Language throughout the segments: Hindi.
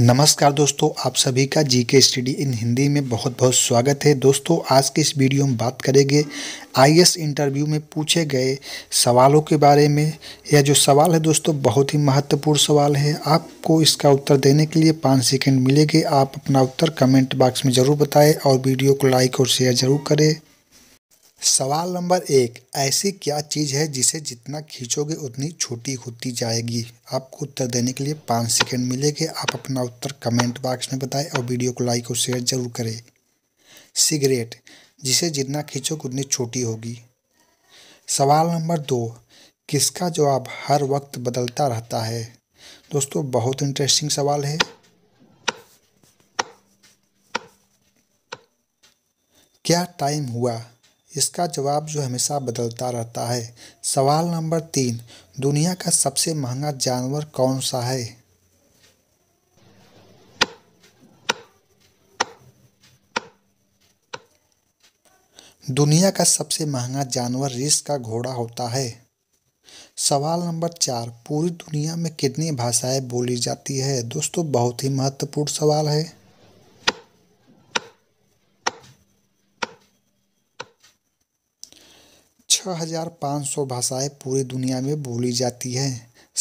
नमस्कार दोस्तों आप सभी का जी के स्टडी इन हिंदी में बहुत बहुत स्वागत है दोस्तों आज के इस वीडियो में बात करेंगे आईएएस इंटरव्यू में पूछे गए सवालों के बारे में यह जो सवाल है दोस्तों बहुत ही महत्वपूर्ण सवाल है आपको इसका उत्तर देने के लिए पाँच सेकंड मिलेंगे आप अपना उत्तर कमेंट बॉक्स में ज़रूर बताएँ और वीडियो को लाइक और शेयर ज़रूर करें सवाल नंबर एक ऐसी क्या चीज़ है जिसे जितना खींचोगे उतनी छोटी होती जाएगी आपको उत्तर देने के लिए पाँच सेकेंड मिलेंगे आप अपना उत्तर कमेंट बॉक्स में बताएं और वीडियो को लाइक और शेयर जरूर करें सिगरेट जिसे जितना खींचोगे उतनी छोटी होगी सवाल नंबर दो किसका जवाब हर वक्त बदलता रहता है दोस्तों बहुत इंटरेस्टिंग सवाल है क्या टाइम हुआ इसका जवाब जो हमेशा बदलता रहता है सवाल नंबर तीन दुनिया का सबसे महंगा जानवर कौन सा है दुनिया का सबसे महंगा जानवर रेस का घोड़ा होता है सवाल नंबर चार पूरी दुनिया में कितनी भाषाएं बोली जाती है दोस्तों बहुत ही महत्वपूर्ण सवाल है 6,500 भाषाएं पूरी दुनिया में बोली जाती हैं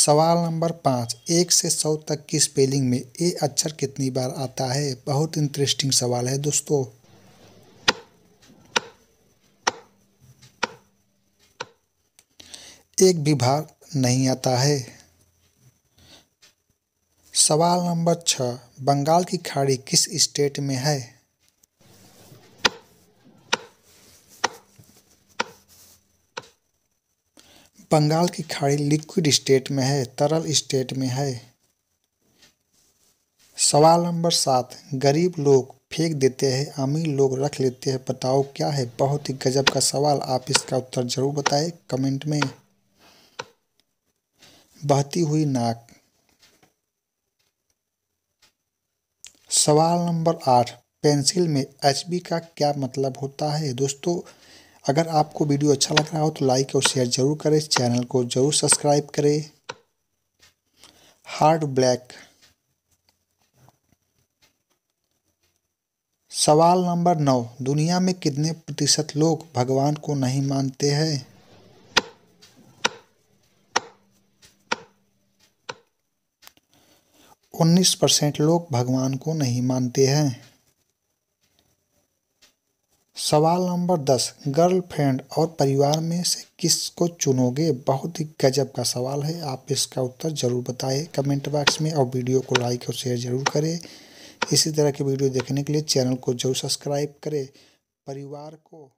सवाल नंबर पाँच एक से सौ तक की स्पेलिंग में ए अक्षर कितनी बार आता है बहुत इंटरेस्टिंग सवाल है दोस्तों एक भी भार नहीं आता है सवाल नंबर छः बंगाल की खाड़ी किस स्टेट में है बंगाल की खाड़ी लिक्विड स्टेट में है तरल स्टेट में है सवाल नंबर सात गरीब लोग फेंक देते हैं अमीर लोग रख लेते हैं बताओ क्या है बहुत ही गजब का सवाल आप इसका उत्तर जरूर बताएं कमेंट में बहती हुई नाक सवाल नंबर आठ पेंसिल में एच का क्या मतलब होता है दोस्तों अगर आपको वीडियो अच्छा लग रहा हो तो लाइक और शेयर जरूर करें चैनल को जरूर सब्सक्राइब करें हार्ड ब्लैक सवाल नंबर नौ दुनिया में कितने प्रतिशत लोग भगवान को नहीं मानते हैं उन्नीस परसेंट लोग भगवान को नहीं मानते हैं सवाल नंबर दस गर्लफ्रेंड और परिवार में से किसको चुनोगे बहुत ही गजब का सवाल है आप इसका उत्तर ज़रूर बताएं कमेंट बॉक्स में और वीडियो को लाइक और शेयर ज़रूर करें इसी तरह की वीडियो देखने के लिए चैनल को जरूर सब्सक्राइब करें परिवार को